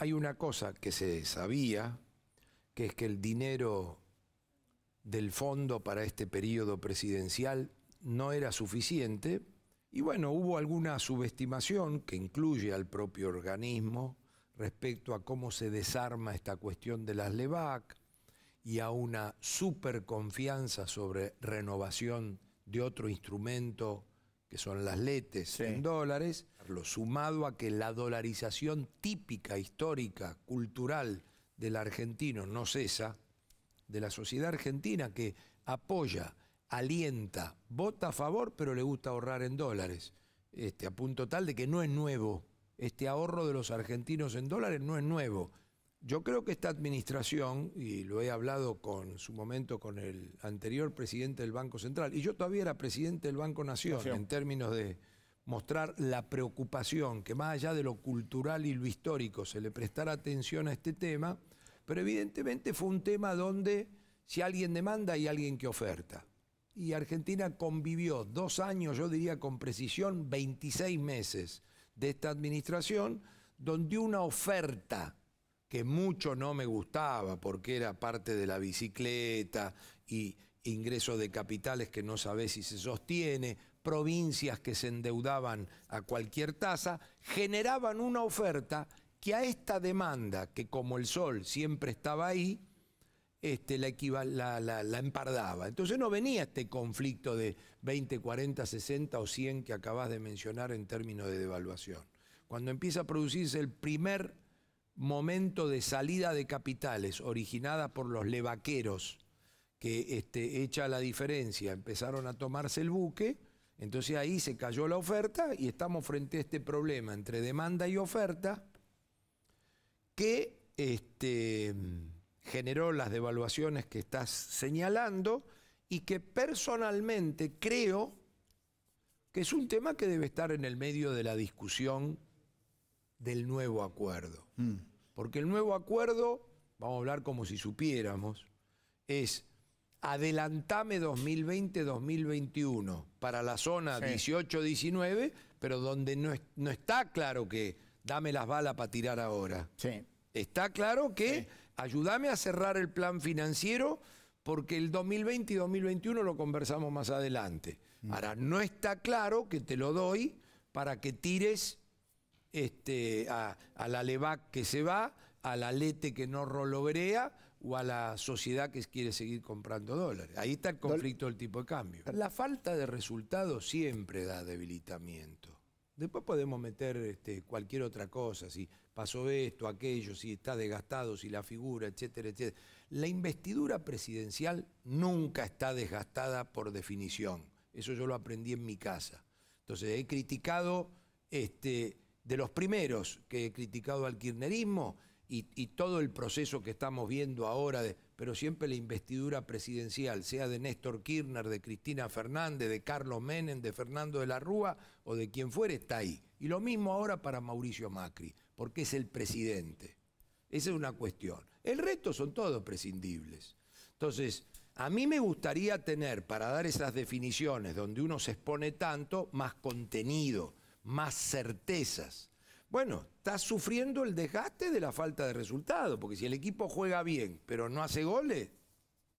hay una cosa que se sabía, que es que el dinero del fondo para este periodo presidencial no era suficiente. Y bueno, hubo alguna subestimación que incluye al propio organismo respecto a cómo se desarma esta cuestión de las LEVAC y a una superconfianza sobre renovación de otro instrumento que son las letes en dólares, lo sumado a que la dolarización típica, histórica, cultural del argentino no cesa, de la sociedad argentina que apoya, alienta, vota a favor, pero le gusta ahorrar en dólares, este, a punto tal de que no es nuevo, este ahorro de los argentinos en dólares no es nuevo yo creo que esta administración, y lo he hablado con en su momento con el anterior presidente del Banco Central, y yo todavía era presidente del Banco Nación, en términos de mostrar la preocupación que más allá de lo cultural y lo histórico se le prestara atención a este tema, pero evidentemente fue un tema donde si alguien demanda hay alguien que oferta. Y Argentina convivió dos años, yo diría con precisión, 26 meses de esta administración, donde una oferta que mucho no me gustaba porque era parte de la bicicleta y ingresos de capitales que no sabés si se sostiene, provincias que se endeudaban a cualquier tasa, generaban una oferta que a esta demanda, que como el sol siempre estaba ahí, este, la, empardaba. Entonces no venía este conflicto de 20, 40, 60 o 100 que acabas de mencionar en términos de devaluación. Cuando empieza a producirse el primer momento de salida de capitales originada por los levaqueros, que este, echa la diferencia, empezaron a tomarse el buque, entonces ahí se cayó la oferta y estamos frente a este problema entre demanda y oferta que este, generó las devaluaciones que estás señalando y que personalmente creo que es un tema que debe estar en el medio de la discusión del nuevo acuerdo. Mm. Porque el nuevo acuerdo, vamos a hablar como si supiéramos, es adelantame 2020-2021 para la zona 18-19, pero donde no, está claro que dame las balas para tirar ahora. Está claro que ayúdame a cerrar el plan financiero porque el 2020 y 2021 lo conversamos más adelante. Mm. Ahora, no está claro que te lo doy para que tires este, a, la LEVAC que se va, a la LETE que no rolobrea, o a la sociedad que quiere seguir comprando dólares. Ahí está el conflicto del tipo de cambio. La falta de resultados siempre da debilitamiento. Después podemos meter este, cualquier otra cosa, si pasó esto, aquello, si está desgastado, si la figura, etcétera, etcétera. La investidura presidencial nunca está desgastada por definición. Eso yo lo aprendí en mi casa. Entonces he criticado este, de los primeros que he criticado al kirchnerismo y, todo el proceso que estamos viendo ahora, pero siempre la investidura presidencial, sea de Néstor Kirchner, de Cristina Fernández, de Carlos Menem, de Fernando de la Rúa o de quien fuere, está ahí. Y lo mismo ahora para Mauricio Macri, porque es el presidente. Esa es una cuestión. El resto son todos prescindibles. Entonces, a mí me gustaría tener, para dar esas definiciones donde uno se expone tanto, más contenido más certezas. Bueno, está sufriendo el desgaste de la falta de resultado, porque si el equipo juega bien, pero no hace goles,